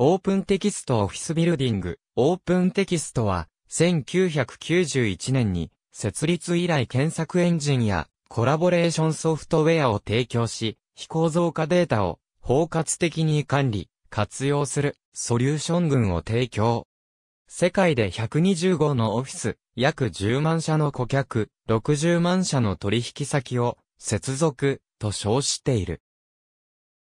オープンテキストオフィスビルディング、オープンテキストは、1991年に、設立以来検索エンジンや、コラボレーションソフトウェアを提供し、非構造化データを、包括的に管理、活用する、ソリューション群を提供。世界で125のオフィス、約10万社の顧客、60万社の取引先を、接続、と称している。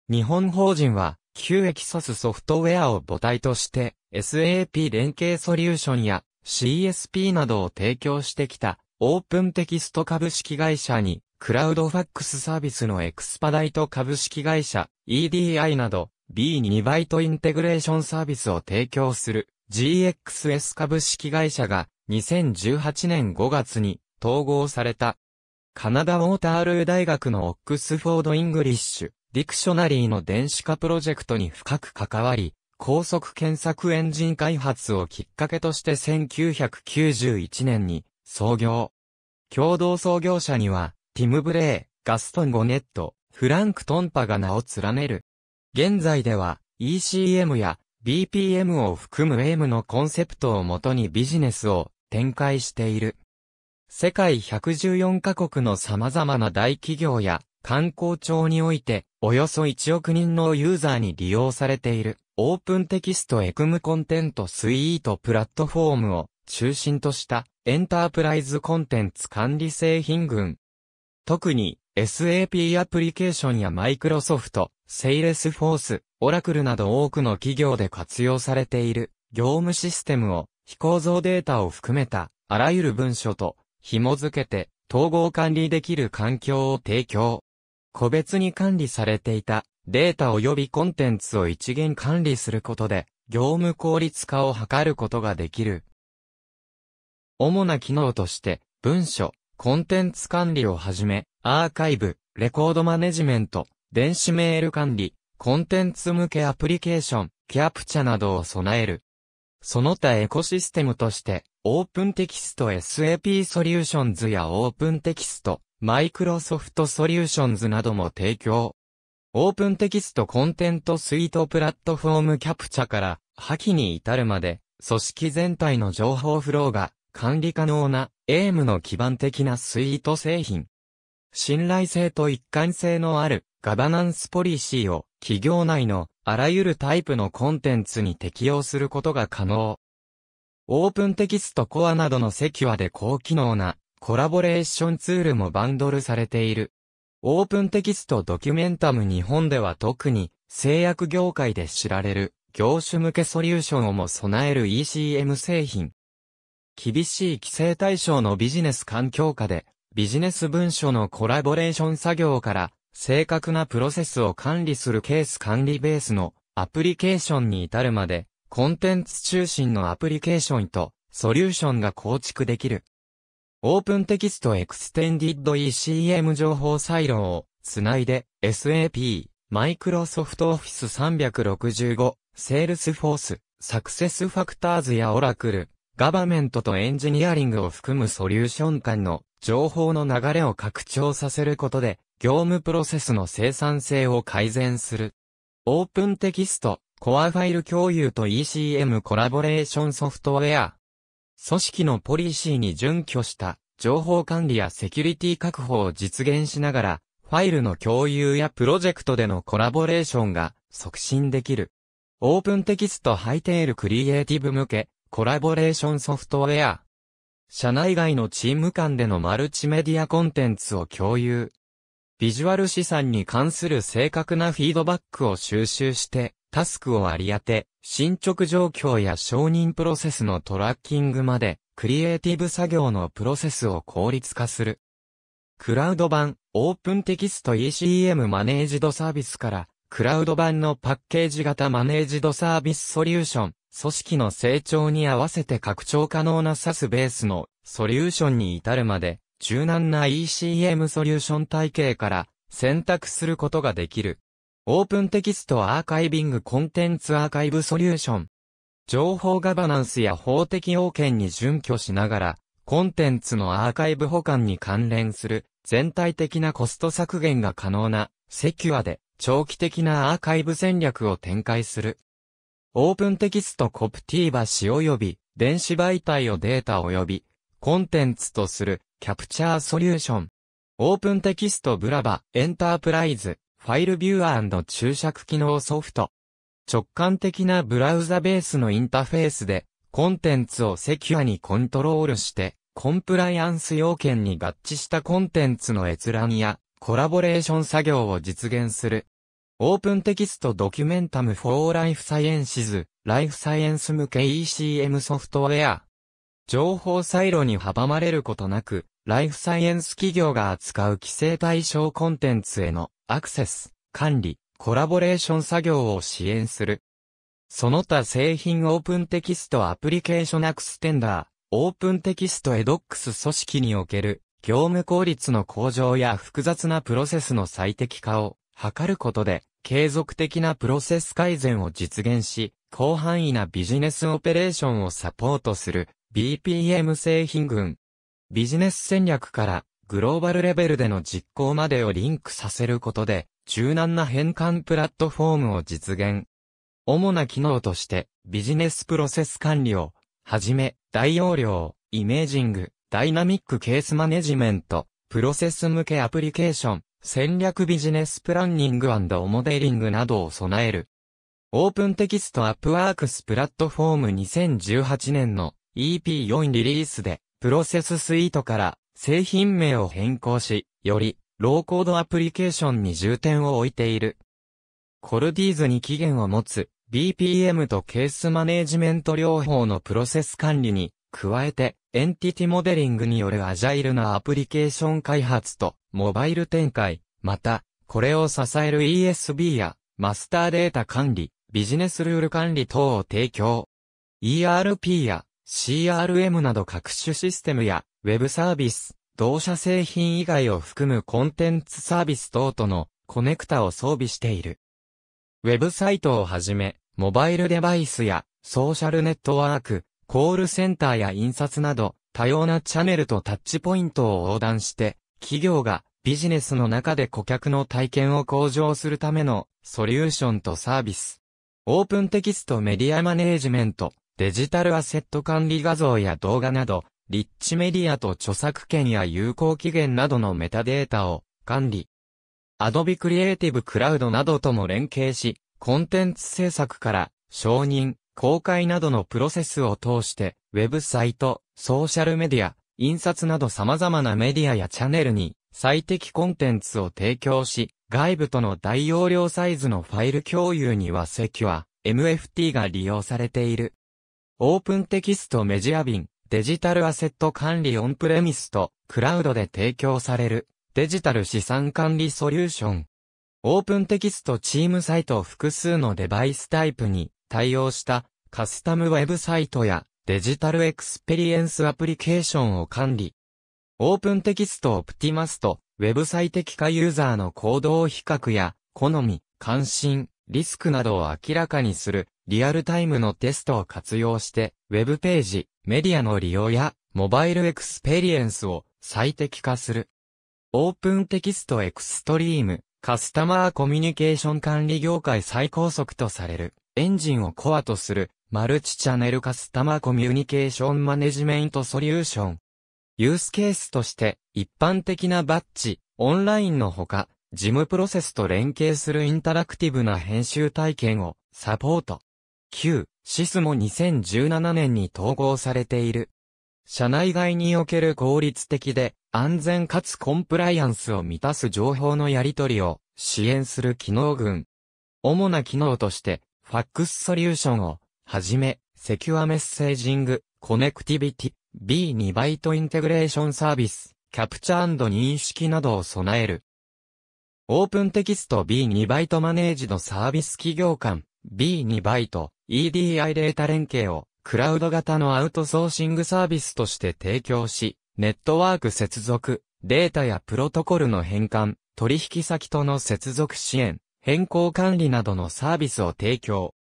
日本法人は、旧エキサスソフトウェアを母体として SAP 連携ソリューションや CSP などを提供してきたオープンテキスト株式会社にクラウドファックスサービスのエクスパダイト株式会社 EDI など B2 バイトインテグレーションサービスを提供する GXS 株式会社が2018年5月に統合されたカナダウォータールー大学のオックスフォード・イングリッシュディクショナリーの電子化プロジェクトに深く関わり、高速検索エンジン開発をきっかけとして1991年に創業。共同創業者には、ティム・ブレイ、ガストン・ゴネット、フランク・トンパが名を連ねる。現在では、ECM や BPM を含む M のコンセプトをもとにビジネスを展開している。世界114カ国の様々な大企業や観光庁において、およそ1億人のユーザーに利用されている、オープンテキストエクムコンテントスイートプラットフォームを中心としたエンタープライズコンテンツ管理製品群。特に SAP アプリケーションやマイクロソフト、セイレスフォース、オラクルなど多くの企業で活用されている業務システムを非構造データを含めたあらゆる文書と紐付けて統合管理できる環境を提供。個別に管理されていたデータ及びコンテンツを一元管理することで、業務効率化を図ることができる。主な機能として、文書、コンテンツ管理をはじめ、アーカイブ、レコードマネジメント、電子メール管理、コンテンツ向けアプリケーション、キャプチャなどを備える。その他エコシステムとして、オープンテキスト SAP ソリューションズやオープンテキストマイクロソフトソリューションズなども提供。オープンテキストコンテントスイートプラットフォームキャプチャから破棄に至るまで、組織全体の情報フローが管理可能なエームの基盤的なスイート製品。信頼性と一貫性のあるガバナンスポリシーを企業内のあらゆるタイプのコンテンツに適用することが可能。オープンテキストコアなどのセキュアで高機能なコラボレーションツールもバンドルされている。オープンテキストドキュメンタム日本では特に製薬業界で知られる業種向けソリューションをも備える ECM 製品。厳しい規制対象のビジネス環境下でビジネス文書のコラボレーション作業から正確なプロセスを管理するケース管理ベースのアプリケーションに至るまでコンテンツ中心のアプリケーションとソリューションが構築できる。オープンテキストエクステンディッド ECM 情報サイロをつないで SAP、マイクロソフトオフィス365、セールスフォース、サクセスファクターズやオラクル、ガバメントとエンジニアリングを含むソリューション間の情報の流れを拡張させることで、業務プロセスの生産性を改善する。オープンテキスト、コアファイル共有と ECM コラボレーションソフトウェア、組織のポリシーに準拠した情報管理やセキュリティ確保を実現しながら、ファイルの共有やプロジェクトでのコラボレーションが促進できる。オープンテキストハイテールクリエイティブ向けコラボレーションソフトウェア。社内外のチーム間でのマルチメディアコンテンツを共有。ビジュアル資産に関する正確なフィードバックを収集して、タスクを割り当て、進捗状況や承認プロセスのトラッキングまで、クリエイティブ作業のプロセスを効率化する。クラウド版、オープンテキスト ECM マネージドサービスから、クラウド版のパッケージ型マネージドサービスソリューション、組織の成長に合わせて拡張可能な SAS ベースのソリューションに至るまで、柔軟な ECM ソリューション体系から選択することができる。オープンテキストアーカイビングコンテンツアーカイブソリューション。情報ガバナンスや法的要件に準拠しながら、コンテンツのアーカイブ保管に関連する全体的なコスト削減が可能なセキュアで長期的なアーカイブ戦略を展開する。オープンテキストコプティーバ氏及び電子媒体をデータ及びコンテンツとするキャプチャーソリューション。オープンテキストブラバエンタープライズファイルビューアー注釈機能ソフト。直感的なブラウザベースのインターフェースで、コンテンツをセキュアにコントロールして、コンプライアンス要件に合致したコンテンツの閲覧やコラボレーション作業を実現する。オープンテキストドキュメンタムフォーライフサイエンシズ、ライフサイエンス向け ECM ソフトウェア。情報サイロに阻まれることなく、ライフサイエンス企業が扱う規制対象コンテンツへのアクセス、管理、コラボレーション作業を支援する。その他製品オープンテキストアプリケーションアクステンダー、オープンテキストエドックス組織における業務効率の向上や複雑なプロセスの最適化を図ることで継続的なプロセス改善を実現し、広範囲なビジネスオペレーションをサポートする BPM 製品群。ビジネス戦略からグローバルレベルでの実行までをリンクさせることで、柔軟な変換プラットフォームを実現。主な機能として、ビジネスプロセス管理を、はじめ、大容量、イメージング、ダイナミックケースマネジメント、プロセス向けアプリケーション、戦略ビジネスプランニングモデリングなどを備える。オープンテキストアップワークスプラットフォーム2018年の EP4 リリースで、プロセススイートから製品名を変更し、より、ローコードアプリケーションに重点を置いている。コルディーズに期限を持つ、BPM とケースマネージメント両方のプロセス管理に、加えて、エンティティモデリングによるアジャイルなアプリケーション開発と、モバイル展開、また、これを支える ESB や、マスターデータ管理、ビジネスルール管理等を提供。ERP や CRM など各種システムや、ウェブサービス、同社製品以外を含むコンテンツサービス等とのコネクタを装備している。ウェブサイトをはじめ、モバイルデバイスやソーシャルネットワーク、コールセンターや印刷など、多様なチャンネルとタッチポイントを横断して、企業がビジネスの中で顧客の体験を向上するためのソリューションとサービス。オープンテキストメディアマネージメント、デジタルアセット管理画像や動画など、リッチメディアと著作権や有効期限などのメタデータを管理。Adobe Creative Cloud などとも連携し、コンテンツ制作から承認、公開などのプロセスを通して、ウェブサイト、ソーシャルメディア、印刷など様々なメディアやチャンネルに最適コンテンツを提供し、外部との大容量サイズのファイル共有にはセキュア、MFT が利用されている。オープンテキストメジアア便、デジタルアセット管理オンプレミスと、クラウドで提供される、デジタル資産管理ソリューション。オープンテキストチームサイト複数のデバイスタイプに対応したカスタムウェブサイトやデジタルエクスペリエンスアプリケーションを管理。オープンテキストオプティマスとウェブ最適化ユーザーの行動比較や好み、関心、リスクなどを明らかにするリアルタイムのテストを活用して、ウェブページ、メディアの利用や、モバイルエクスペリエンスを最適化する。オープンテキストエクストリーム、カスタマーコミュニケーション管理業界最高速とされる、エンジンをコアとする、マルチチャネルカスタマーコミュニケーションマネジメントソリューション。ユースケースとして、一般的なバッジ、オンラインのほか、事務プロセスと連携するインタラクティブな編集体験をサポート。旧、シスも2017年に統合されている。社内外における効率的で安全かつコンプライアンスを満たす情報のやり取りを支援する機能群。主な機能として、ファックスソリューションをはじめ、セキュアメッセージング、コネクティビティ、B2 バイトインテグレーションサービス、キャプチャー認識などを備える。オープンテキスト B2 バイトマネージドサービス企業間、B2 バイト、EDI データ連携を、クラウド型のアウトソーシングサービスとして提供し、ネットワーク接続、データやプロトコルの変換、取引先との接続支援、変更管理などのサービスを提供。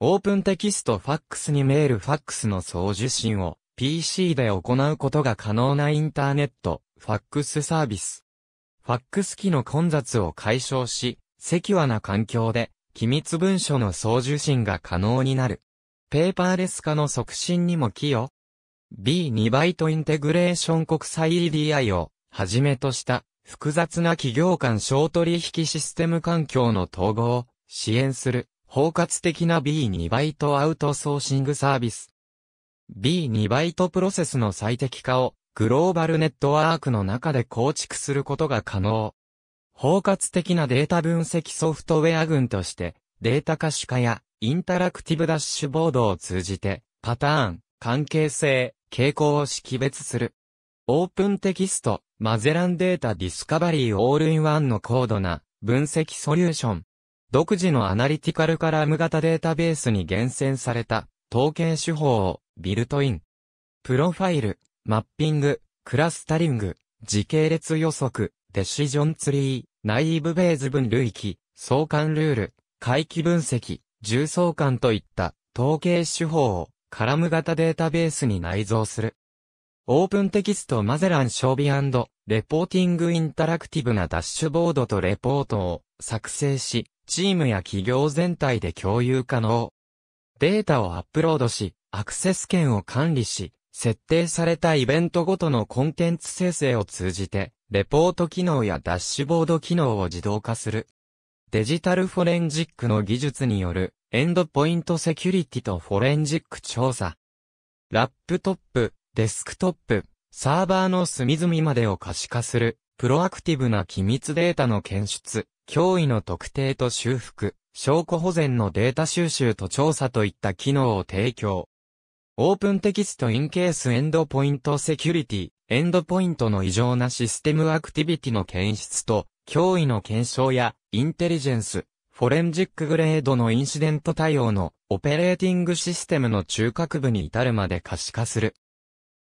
オープンテキストファックスにメールファックスの送受信を PC で行うことが可能なインターネット、ファックスサービス。ファックス機の混雑を解消し、セキュアな環境で機密文書の送受信が可能になる。ペーパーレス化の促進にも寄与。B2 バイトインテグレーション国際 EDI をはじめとした複雑な企業間小取引システム環境の統合を支援する包括的な B2 バイトアウトソーシングサービス。B2 バイトプロセスの最適化をグローバルネットワークの中で構築することが可能。包括的なデータ分析ソフトウェア群として、データ可視化やインタラクティブダッシュボードを通じて、パターン、関係性、傾向を識別する。オープンテキスト、マゼランデータディスカバリーオールインワンの高度な分析ソリューション。独自のアナリティカルカラム型データベースに厳選された統計手法をビルトイン。プロファイル、マッピング、クラスタリング、時系列予測、デシジョンツリー、ナイーブベーズ分類器、相関ルール、回帰分析、重相関といった統計手法をカラム型データベースに内蔵する。オープンテキストマゼラン装備レポーティングインタラクティブなダッシュボードとレポートを作成し、チームや企業全体で共有可能。データをアップロードし、アクセス権を管理し、設定されたイベントごとのコンテンツ生成を通じて、レポート機能やダッシュボード機能を自動化する。デジタルフォレンジックの技術による、エンドポイントセキュリティとフォレンジック調査。ラップトップ、デスクトップ、サーバーの隅々までを可視化する、プロアクティブな機密データの検出、脅威の特定と修復、証拠保全のデータ収集と調査といった機能を提供。オープンテキストインケースエンドポイントセキュリティ、エンドポイントの異常なシステムアクティビティの検出と、脅威の検証や、インテリジェンス、フォレンジックグレードのインシデント対応の、オペレーティングシステムの中核部に至るまで可視化する。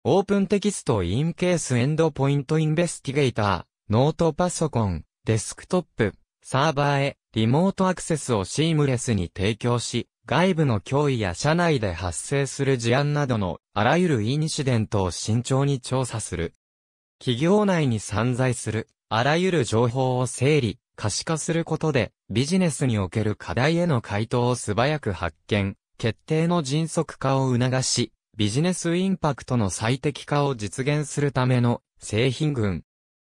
オープンテキストインケースエンドポイントインベスティゲイター、ノートパソコン、デスクトップ、サーバーへ、リモートアクセスをシームレスに提供し、外部の脅威や社内で発生する事案などのあらゆるインシデントを慎重に調査する。企業内に散在するあらゆる情報を整理、可視化することでビジネスにおける課題への回答を素早く発見、決定の迅速化を促し、ビジネスインパクトの最適化を実現するための製品群。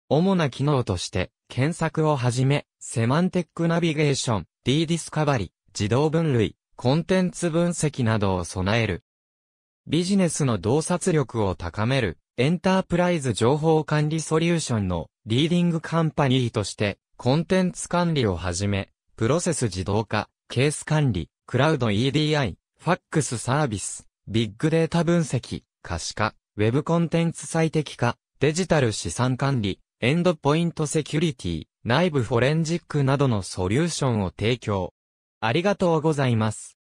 主な機能として、検索をはじめ、セマンテックナビゲーション、D ディスカバリ、自動分類、コンテンツ分析などを備える。ビジネスの洞察力を高める、エンタープライズ情報管理ソリューションのリーディングカンパニーとして、コンテンツ管理をはじめ、プロセス自動化、ケース管理、クラウド EDI、ファックスサービス、ビッグデータ分析、可視化、ウェブコンテンツ最適化、デジタル資産管理、エンドポイントセキュリティ、内部フォレンジックなどのソリューションを提供。ありがとうございます。